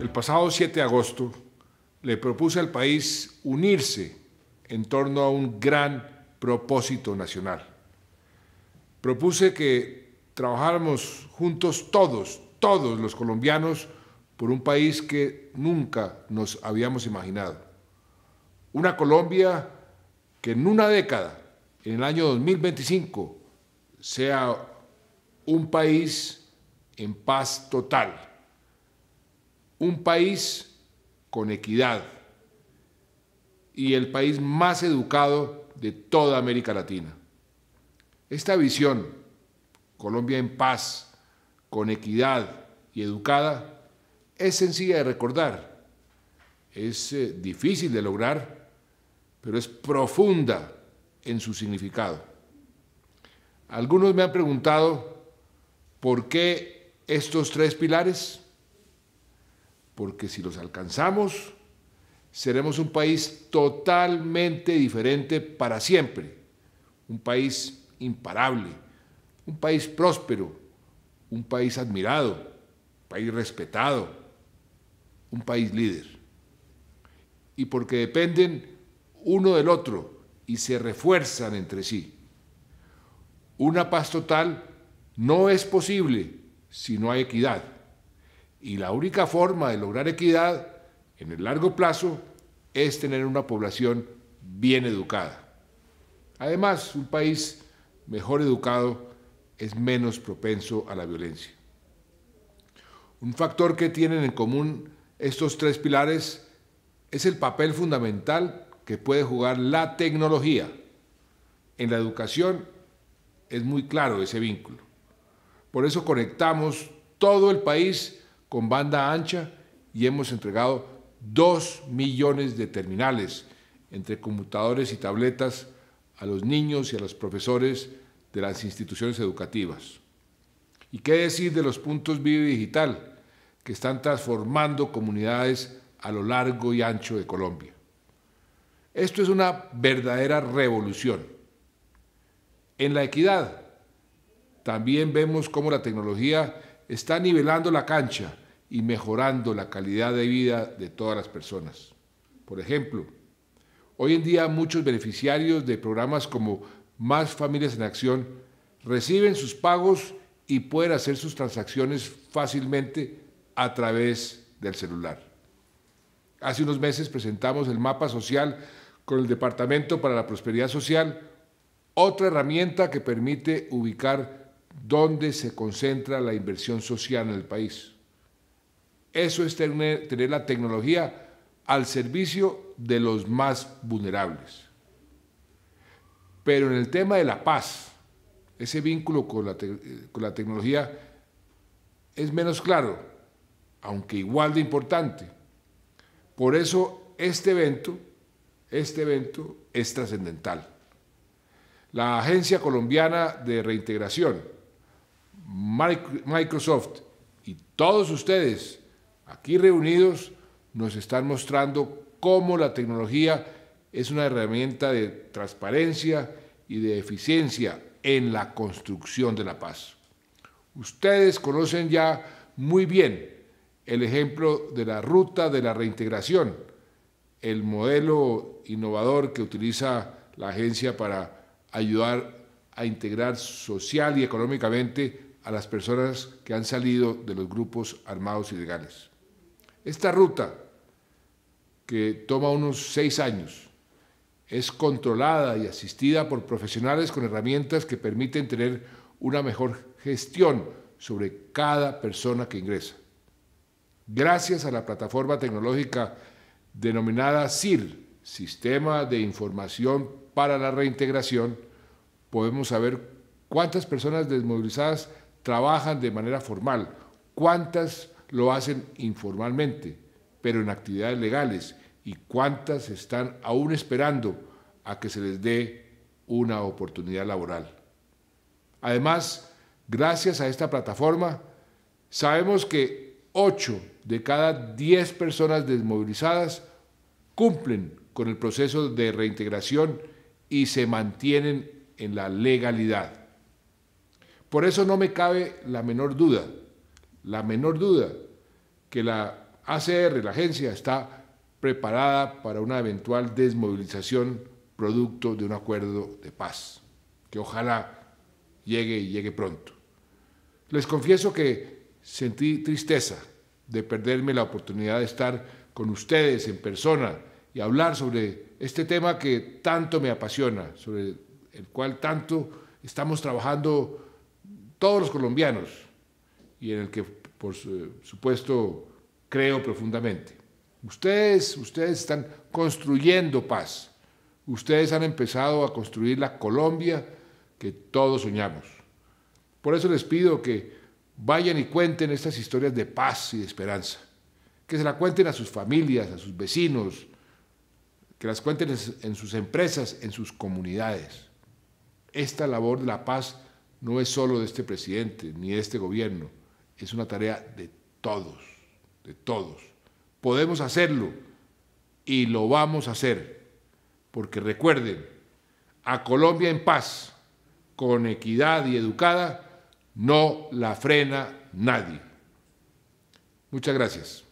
El pasado 7 de agosto le propuse al país unirse en torno a un gran propósito nacional. Propuse que trabajáramos juntos todos, todos los colombianos, por un país que nunca nos habíamos imaginado. Una Colombia que en una década en el año 2025 sea un país en paz total, un país con equidad y el país más educado de toda América Latina. Esta visión, Colombia en paz, con equidad y educada, es sencilla de recordar, es eh, difícil de lograr, pero es profunda en su significado. Algunos me han preguntado por qué estos tres pilares, porque si los alcanzamos, seremos un país totalmente diferente para siempre, un país imparable, un país próspero, un país admirado, un país respetado, un país líder. Y porque dependen uno del otro, y se refuerzan entre sí. Una paz total no es posible si no hay equidad. Y la única forma de lograr equidad en el largo plazo es tener una población bien educada. Además, un país mejor educado es menos propenso a la violencia. Un factor que tienen en común estos tres pilares es el papel fundamental que puede jugar la tecnología. En la educación es muy claro ese vínculo. Por eso conectamos todo el país con banda ancha y hemos entregado dos millones de terminales entre computadores y tabletas a los niños y a los profesores de las instituciones educativas. ¿Y qué decir de los puntos Vive Digital, que están transformando comunidades a lo largo y ancho de Colombia? Esto es una verdadera revolución. En la equidad, también vemos cómo la tecnología está nivelando la cancha y mejorando la calidad de vida de todas las personas. Por ejemplo, hoy en día muchos beneficiarios de programas como Más Familias en Acción reciben sus pagos y pueden hacer sus transacciones fácilmente a través del celular. Hace unos meses presentamos el mapa social con el Departamento para la Prosperidad Social, otra herramienta que permite ubicar dónde se concentra la inversión social en el país. Eso es tener, la tecnología al servicio de los más vulnerables. Pero en el tema de la paz, ese vínculo con la, con la tecnología es menos claro, aunque igual de importante. Por eso este evento este evento es trascendental. La Agencia Colombiana de Reintegración, Microsoft y todos ustedes aquí reunidos nos están mostrando cómo la tecnología es una herramienta de transparencia y de eficiencia en la construcción de la paz. Ustedes conocen ya muy bien el ejemplo de la ruta de la reintegración el modelo innovador que utiliza la agencia para ayudar a integrar social y económicamente a las personas que han salido de los grupos armados ilegales. Esta ruta, que toma unos seis años, es controlada y asistida por profesionales con herramientas que permiten tener una mejor gestión sobre cada persona que ingresa. Gracias a la plataforma tecnológica denominada SIR, Sistema de Información para la Reintegración, podemos saber cuántas personas desmovilizadas trabajan de manera formal, cuántas lo hacen informalmente, pero en actividades legales, y cuántas están aún esperando a que se les dé una oportunidad laboral. Además, gracias a esta plataforma, sabemos que 8 de cada 10 personas desmovilizadas cumplen con el proceso de reintegración y se mantienen en la legalidad. Por eso no me cabe la menor duda, la menor duda, que la ACR, la agencia, está preparada para una eventual desmovilización producto de un acuerdo de paz, que ojalá llegue y llegue pronto. Les confieso que Sentí tristeza de perderme la oportunidad de estar con ustedes en persona y hablar sobre este tema que tanto me apasiona, sobre el cual tanto estamos trabajando todos los colombianos y en el que, por supuesto, creo profundamente. Ustedes, ustedes están construyendo paz. Ustedes han empezado a construir la Colombia que todos soñamos. Por eso les pido que Vayan y cuenten estas historias de paz y de esperanza. Que se la cuenten a sus familias, a sus vecinos, que las cuenten en sus empresas, en sus comunidades. Esta labor de la paz no es solo de este presidente ni de este gobierno, es una tarea de todos, de todos. Podemos hacerlo y lo vamos a hacer, porque recuerden, a Colombia en paz, con equidad y educada, no la frena nadie. Muchas gracias.